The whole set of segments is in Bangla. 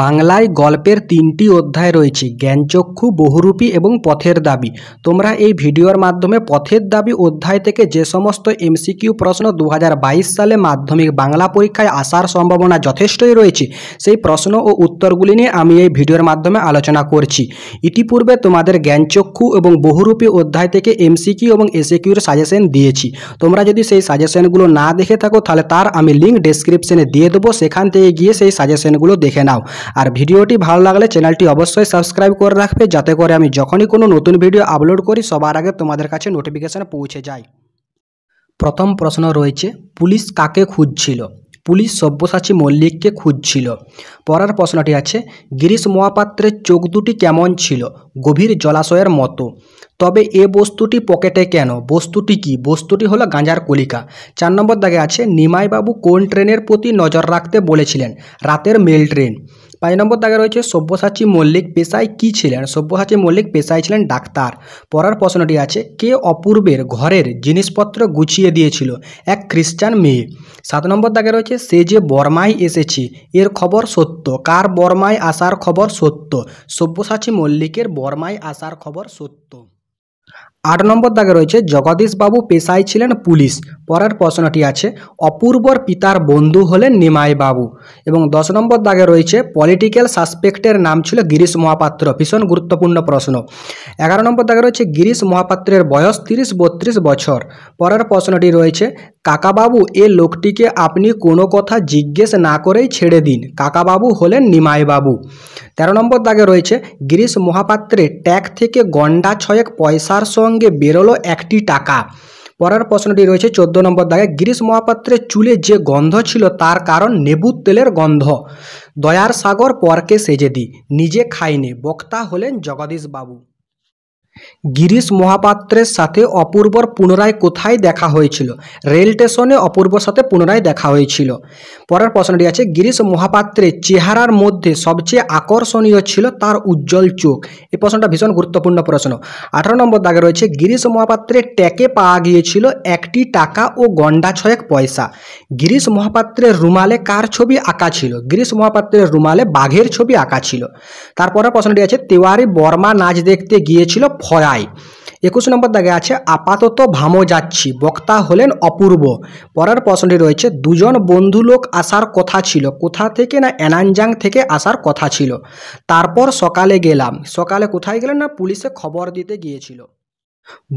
বাংলায় গল্পের তিনটি অধ্যায় রয়েছে জ্ঞানচক্ষু বহুরূপী এবং পথের দাবি তোমরা এই ভিডিওর মাধ্যমে পথের দাবি অধ্যায় থেকে যে সমস্ত এমসিকিউ প্রশ্ন দু সালে মাধ্যমিক বাংলা পরীক্ষায় আসার সম্ভাবনা যথেষ্টই রয়েছে সেই প্রশ্ন ও উত্তরগুলি নিয়ে আমি এই ভিডিওর মাধ্যমে আলোচনা করছি ইতিপূর্বে তোমাদের জ্ঞানচক্ষু এবং বহুরূপী অধ্যায় থেকে এমসিকিউ এবং এসিকিউর সাজেশন দিয়েছি তোমরা যদি সেই সাজেশনগুলো না দেখে থাকো তাহলে তার আমি লিঙ্ক ডেসক্রিপশনে দিয়ে দেবো সেখান থেকে গিয়ে সেই সাজেশনগুলো দেখে নাও আর ভিডিওটি ভালো লাগলে চ্যানেলটি অবশ্যই সাবস্ক্রাইব করে রাখবে যাতে করে আমি যখনই কোনো নতুন ভিডিও আপলোড করি সবার আগে তোমাদের কাছে নোটিফিকেশান পৌঁছে যায় প্রথম প্রশ্ন রয়েছে পুলিশ কাকে খুঁজছিল পুলিশ সব্যসাচী মল্লিককে খুঁজছিল পরার প্রশ্নটি আছে গিরিশ মহাপাত্রের চোখ দুটি কেমন ছিল গভীর জলাশয়ের মতো তবে এ বস্তুটি পকেটে কেন বস্তুটি কি বস্তুটি হলো গাঁজার কলিকা চার নম্বর দাগে আছে নিমাইবাবু কোন ট্রেনের প্রতি নজর রাখতে বলেছিলেন রাতের মেল ট্রেন পাঁচ নম্বর দাগে রয়েছে সব্যসাচী মল্লিক পেশায় কি ছিলেন সব্যসাচী মল্লিক পেশায় ছিলেন ডাক্তার পড়ার প্রশ্নটি আছে কে অপূর্বের ঘরের জিনিসপত্র গুছিয়ে দিয়েছিল এক খ্রিস্টান মেয়ে সাত নম্বর দাগে রয়েছে সে যে বর্মায় এসেছি এর খবর সত্য কার বর্মায় আসার খবর সত্য সব্যসাচী মল্লিকের বর্মায় আসার খবর সত্য আট নম্বর দাগে রয়েছে জগদীশবাবু পেশায় ছিলেন পুলিশ পরের প্রশ্নটি আছে অপূর্বর পিতার বন্ধু হলেন নিমাই বাবু এবং দশ নম্বর দাগে রয়েছে পলিটিক্যাল সাসপেক্টের নাম ছিল গিরিশ মহাপাত্র ভীষণ গুরুত্বপূর্ণ প্রশ্ন এগারো নম্বর দাগে রয়েছে গিরিশ মহাপাত্রের বয়স তিরিশ বত্রিশ বছর পরের প্রশ্নটি রয়েছে কাকাবাবু এ লোকটিকে আপনি কোনো কথা জিজ্ঞেস না করেই ছেড়ে দিন কাকাবাবু হলেন নিমাই বাবু তেরো নম্বর দাগে রয়েছে গিরিশ মহাপাত্রে ট্যাগ থেকে গন্ডা ছয়েক পয়সার সঙ্গে বেরোলো একটি টাকা পরের প্রশ্নটি রয়েছে চোদ্দ নম্বর দাগে গিরিশ মহাপাত্রের চুলে যে গন্ধ ছিল তার কারণ নেবুর তেলের গন্ধ দয়ার সাগর পরকে সেজে দি নিজে খাইনে বক্তা হলেন জগদীশ বাবু গিরিশ মহাপাত্রের সাথে অপূর্বর পুনরায় কোথায় দেখা হয়েছিল রেল স্টেশনে অপূর্বর সাথে পুনরায় দেখা হয়েছিল পরের প্রশ্নটি আছে গিরিশ মহাপাত্রের চেহারার মধ্যে সবচেয়ে আকর্ষণীয় ছিল তার উজ্জ্বল চোখ এই প্রশ্নটা ভীষণ গুরুত্বপূর্ণ প্রশ্ন আঠারো নম্বর দাগে রয়েছে গিরিশ মহাপাত্রের ট্যাকে পাওয়া গিয়েছিল একটি টাকা ও গন্ডা ছয়েক পয়সা গিরিশ মহাপাত্রের রুমালে কার ছবি আঁকা ছিল গিরিশ মহাপাত্রের রুমালে বাঘের ছবি আঁকা ছিল তারপরে প্রশ্নটি আছে তিওয়ারি বর্মা নাচ দেখতে গিয়েছিল খরায় একুশ নম্বর দাগে আছে আপাতত ভামো যাচ্ছি বক্তা হলেন অপূর্ব পরের প্রশ্নটি রয়েছে দুজন বন্ধু লোক আসার কথা ছিল কোথা থেকে না এনানজাং থেকে আসার কথা ছিল তারপর সকালে গেলাম সকালে কোথায় গেলেন না পুলিশে খবর দিতে গিয়েছিল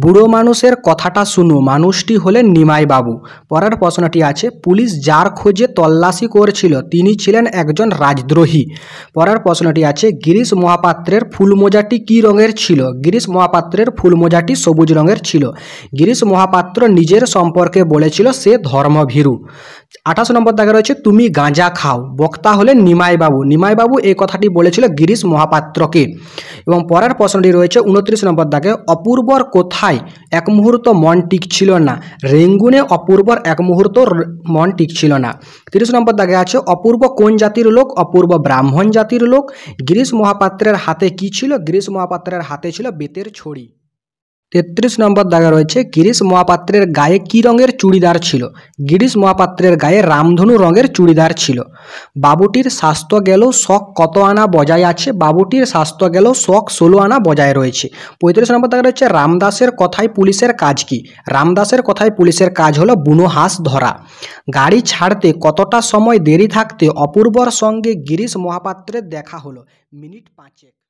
বুড়ো মানুষের কথাটা শুনো মানুষটি হলেন বাবু পরের প্রশ্নটি আছে পুলিশ যার খোঁজে তল্লাশি করছিল তিনি ছিলেন একজন রাজদ্রোহী পরের প্রশ্নটি আছে গিরিশ মহাপাত্রের ফুলমোজাটি কী রঙের ছিল গিরিশ মহাপাত্রের ফুলমোজাটি সবুজ রঙের ছিল গিরিশ মহাপাত্র নিজের সম্পর্কে বলেছিল সে ধর্মভীরু আঠাশ নম্বর দাগে রয়েছে তুমি গাঁজা খাও বক্তা হলেন নিমাইবাবু নিমাইবাবু এই কথাটি বলেছিল গিরিশ মহাপাত্রকে এবং পরের প্রশ্নটি রয়েছে উনত্রিশ নম্বর দাগে অপূর্বর কোথায় এক মুহূর্ত মন টিকছিল না রেঙ্গুনে অপূর্বর এক মুহূর্ত মন টিকছিল না তিরিশ নম্বর দাগে আছে অপূর্ব কোন জাতির লোক অপূর্ব ব্রাহ্মণ জাতির লোক গিরিশ মহাপাত্রের হাতে কি ছিল গিরিশ মহাপাত্রের হাতে ছিল বেতের ছড়ি তেত্রিশ নম্বর দাগা রয়েছে গিরিশ মহাপাত্রের গায়ে কি রঙের চুড়িদার ছিল গিরিশ মহাপাত্রের গায়ে রামধনু রঙের চুড়িদার ছিল বাবুটির স্বাস্থ্য গেল শখ কত আনা বজায় আছে বাবুটির স্বাস্থ্য গেল শখ ষোলো আনা বজায় রয়েছে পঁয়ত্রিশ নম্বর দাগা রয়েছে রামদাসের কথায় পুলিশের কাজ কি রামদাসের কথায় পুলিশের কাজ হলো বুনো হাঁস ধরা গাড়ি ছাড়তে কতটা সময় দেরি থাকতে অপূর্বর সঙ্গে গিরিশ মহাপাত্রের দেখা হলো মিনিট পাঁচেক